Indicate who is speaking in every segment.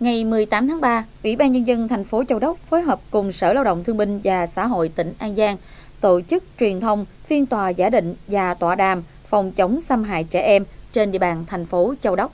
Speaker 1: Ngày 18 tháng 3, Ủy ban Nhân dân thành phố Châu Đốc phối hợp cùng Sở Lao động Thương binh và Xã hội tỉnh An Giang tổ chức truyền thông phiên tòa giả định và tọa đàm phòng chống xâm hại trẻ em trên địa bàn thành phố Châu Đốc.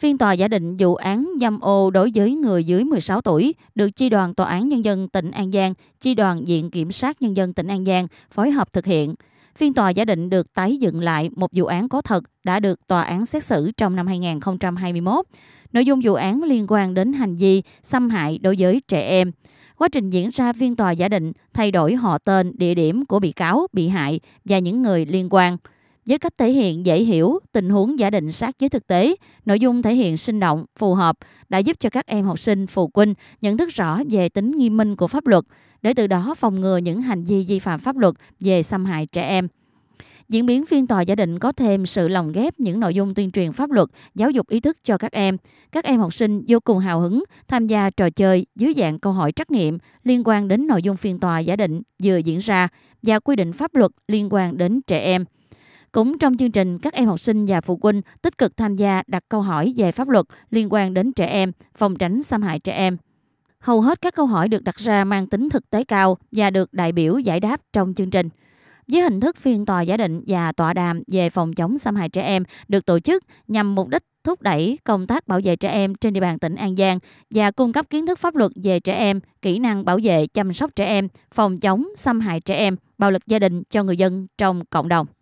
Speaker 2: Phiên tòa giả định vụ án dâm ô đối với người dưới 16 tuổi được Chi đoàn Tòa án Nhân dân tỉnh An Giang, Chi đoàn Diện Kiểm sát Nhân dân tỉnh An Giang phối hợp thực hiện – Phiên tòa giả định được tái dựng lại một vụ án có thật đã được tòa án xét xử trong năm 2021. Nội dung vụ án liên quan đến hành vi xâm hại đối với trẻ em. Quá trình diễn ra phiên tòa giả định thay đổi họ tên, địa điểm của bị cáo, bị hại và những người liên quan – với cách thể hiện dễ hiểu, tình huống giả định sát với thực tế, nội dung thể hiện sinh động, phù hợp đã giúp cho các em học sinh phụ huynh nhận thức rõ về tính nghiêm minh của pháp luật để từ đó phòng ngừa những hành vi vi phạm pháp luật về xâm hại trẻ em. Diễn biến phiên tòa giả định có thêm sự lồng ghép những nội dung tuyên truyền pháp luật, giáo dục ý thức cho các em. Các em học sinh vô cùng hào hứng tham gia trò chơi dưới dạng câu hỏi trắc nghiệm liên quan đến nội dung phiên tòa giả định vừa diễn ra và quy định pháp luật liên quan đến trẻ em. Cũng trong chương trình, các em học sinh và phụ huynh tích cực tham gia đặt câu hỏi về pháp luật liên quan đến trẻ em, phòng tránh xâm hại trẻ em. Hầu hết các câu hỏi được đặt ra mang tính thực tế cao và được đại biểu giải đáp trong chương trình. Với hình thức phiên tòa giả định và tọa đàm về phòng chống xâm hại trẻ em được tổ chức nhằm mục đích thúc đẩy công tác bảo vệ trẻ em trên địa bàn tỉnh An Giang và cung cấp kiến thức pháp luật về trẻ em, kỹ năng bảo vệ chăm sóc trẻ em, phòng chống xâm hại trẻ em, bạo lực gia đình cho người dân trong cộng đồng.